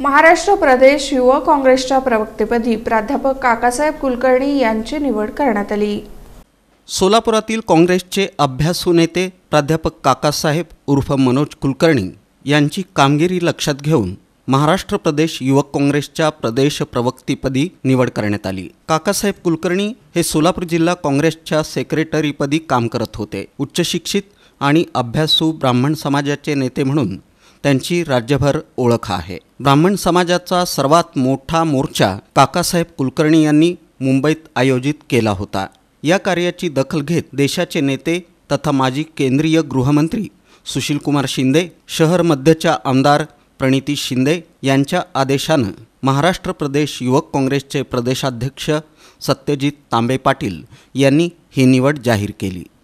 महाराष्ट्र प्रदेश युवक काँग्रेसच्या प्रवक्तेपदी प्राध्यापक काकासाहेब कुलकर्णी यांची निवड करण्यात आली सोलापुरातील काँग्रेसचे अभ्यासू नेते प्राध्यापक काकासाहेब उर्फ मनोज कुलकर्णी यांची कामगिरी लक्षात घेऊन महाराष्ट्र प्रदेश युवक काँग्रेसच्या प्रदेश प्रवक्तीपदी निवड करण्यात आली काकासाहेब कुलकर्णी हे सोलापूर जिल्हा काँग्रेसच्या सेक्रेटरीपदी काम करत होते उच्चशिक्षित आणि अभ्यासू ब्राह्मण समाजाचे नेते म्हणून त्यांची राज्यभर ओळख आहे ब्राह्मण समाजाचा सर्वात मोठा मोर्चा काकासाहेब कुलकर्णी यांनी मुंबईत आयोजित केला होता या कार्याची दखल घेत देशाचे नेते तथा माजी केंद्रीय गृहमंत्री सुशीलकुमार शिंदे शहर मध्यच्या आमदार प्रणिती शिंदे यांच्या आदेशानं महाराष्ट्र प्रदेश युवक काँग्रेसचे प्रदेशाध्यक्ष सत्यजित तांबे पाटील यांनी ही निवड जाहीर केली